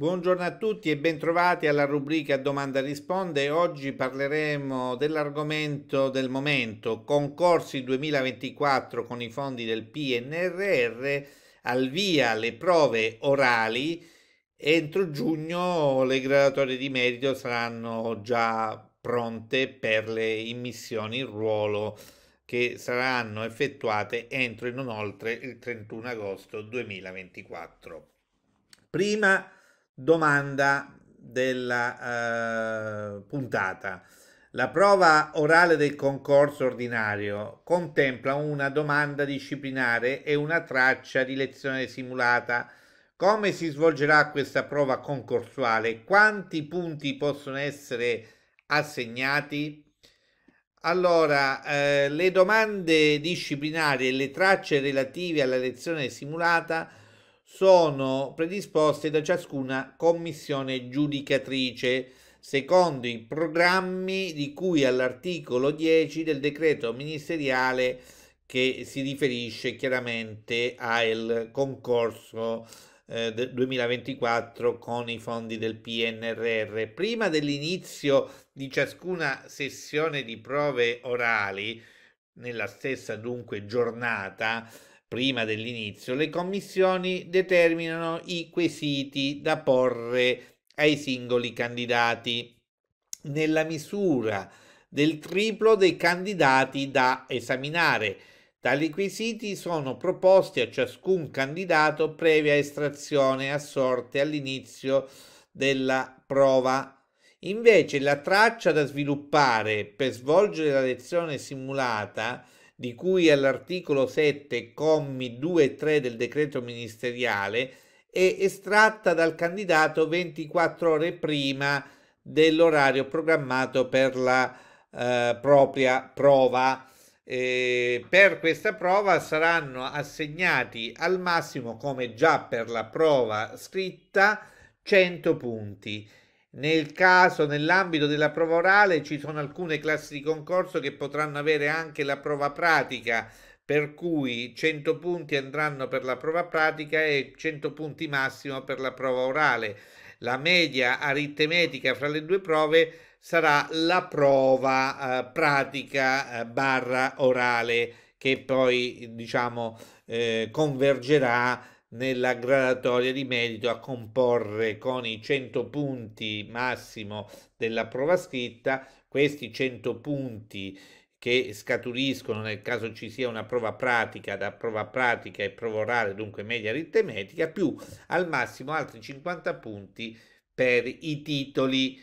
Buongiorno a tutti e bentrovati alla rubrica Domanda Risponde. Oggi parleremo dell'argomento del momento, concorsi 2024 con i fondi del PNRR, al via le prove orali, entro giugno le graduatorie di merito saranno già pronte per le immissioni in ruolo che saranno effettuate entro e non oltre il 31 agosto 2024. Prima domanda della eh, puntata. La prova orale del concorso ordinario contempla una domanda disciplinare e una traccia di lezione simulata. Come si svolgerà questa prova concorsuale? Quanti punti possono essere assegnati? Allora, eh, le domande disciplinari e le tracce relative alla lezione simulata sono predisposte da ciascuna commissione giudicatrice secondo i programmi di cui all'articolo 10 del decreto ministeriale che si riferisce chiaramente al concorso eh, 2024 con i fondi del PNRR. Prima dell'inizio di ciascuna sessione di prove orali, nella stessa dunque giornata, prima dell'inizio, le commissioni determinano i quesiti da porre ai singoli candidati nella misura del triplo dei candidati da esaminare. Tali quesiti sono proposti a ciascun candidato previa estrazione a sorte all'inizio della prova. Invece la traccia da sviluppare per svolgere la lezione simulata di cui all'articolo 7, commi 2 e 3 del decreto ministeriale, è estratta dal candidato 24 ore prima dell'orario programmato per la eh, propria prova. Eh, per questa prova saranno assegnati al massimo, come già per la prova scritta, 100 punti nel caso, nell'ambito della prova orale, ci sono alcune classi di concorso che potranno avere anche la prova pratica, per cui 100 punti andranno per la prova pratica e 100 punti massimo per la prova orale. La media aritmetica fra le due prove sarà la prova eh, pratica eh, barra orale che poi diciamo eh, convergerà nella gradatoria di merito a comporre con i 100 punti massimo della prova scritta, questi 100 punti che scaturiscono nel caso ci sia una prova pratica da prova pratica e prova orale, dunque media aritmetica, più al massimo altri 50 punti per i titoli.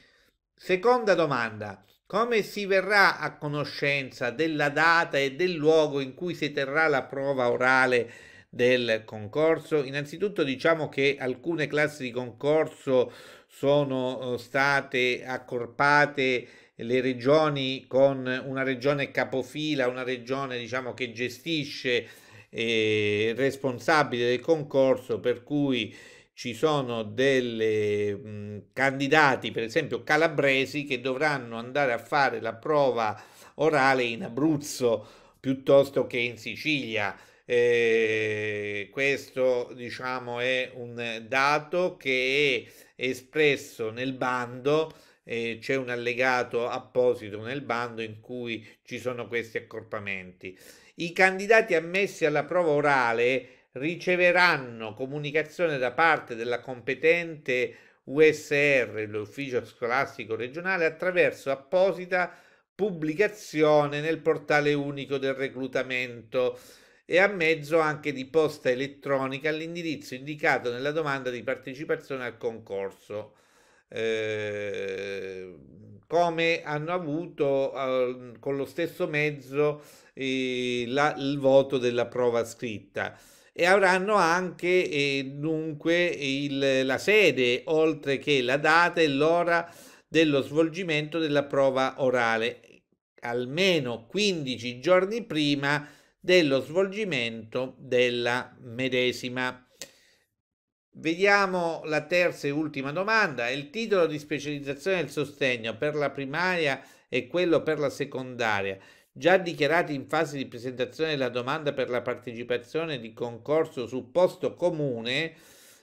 Seconda domanda. Come si verrà a conoscenza della data e del luogo in cui si terrà la prova orale del concorso? Innanzitutto diciamo che alcune classi di concorso sono eh, state accorpate le regioni con una regione capofila, una regione diciamo che gestisce eh, responsabile del concorso, per cui ci sono dei candidati, per esempio calabresi, che dovranno andare a fare la prova orale in Abruzzo piuttosto che in Sicilia. Eh, questo diciamo è un dato che è espresso nel bando eh, c'è un allegato apposito nel bando in cui ci sono questi accorpamenti. I candidati ammessi alla prova orale riceveranno comunicazione da parte della competente USR, l'ufficio scolastico regionale, attraverso apposita pubblicazione nel portale unico del reclutamento e a mezzo anche di posta elettronica all'indirizzo indicato nella domanda di partecipazione al concorso. Eh, come hanno avuto eh, con lo stesso mezzo eh, la, il voto della prova scritta e avranno anche eh, dunque il, la sede oltre che la data e l'ora dello svolgimento della prova orale almeno 15 giorni prima dello svolgimento della medesima. Vediamo la terza e ultima domanda. Il titolo di specializzazione del sostegno per la primaria e quello per la secondaria, già dichiarati in fase di presentazione della domanda per la partecipazione di concorso su posto comune,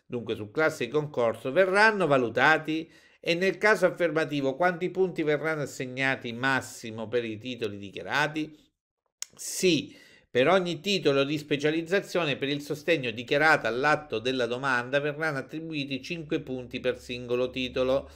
dunque su classe di concorso, verranno valutati e nel caso affermativo quanti punti verranno assegnati massimo per i titoli dichiarati? Sì per ogni titolo di specializzazione per il sostegno dichiarato all'atto della domanda verranno attribuiti 5 punti per singolo titolo.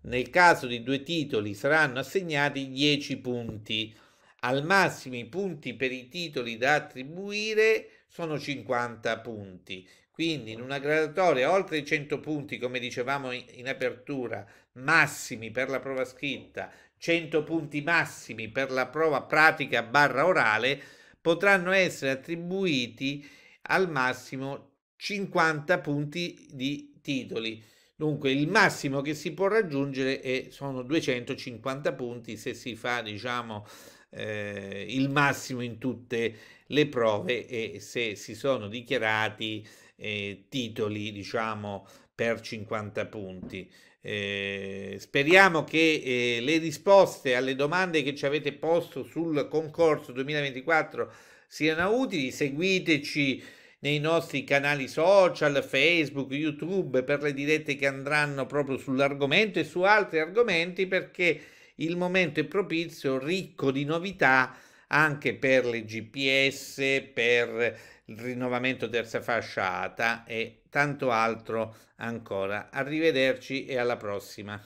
Nel caso di due titoli saranno assegnati 10 punti. Al massimo i punti per i titoli da attribuire sono 50 punti. Quindi in una graduatoria oltre i 100 punti, come dicevamo in apertura, massimi per la prova scritta, 100 punti massimi per la prova pratica barra orale, potranno essere attribuiti al massimo 50 punti di titoli. Dunque il massimo che si può raggiungere è, sono 250 punti se si fa diciamo eh, il massimo in tutte le prove e se si sono dichiarati eh, titoli diciamo per 50 punti. Eh, speriamo che eh, le risposte alle domande che ci avete posto sul concorso 2024 siano utili. Seguiteci nei nostri canali social, Facebook, YouTube per le dirette che andranno proprio sull'argomento e su altri argomenti perché il momento è propizio, ricco di novità anche per le GPS, per il rinnovamento terza fasciata e tanto altro ancora. Arrivederci e alla prossima.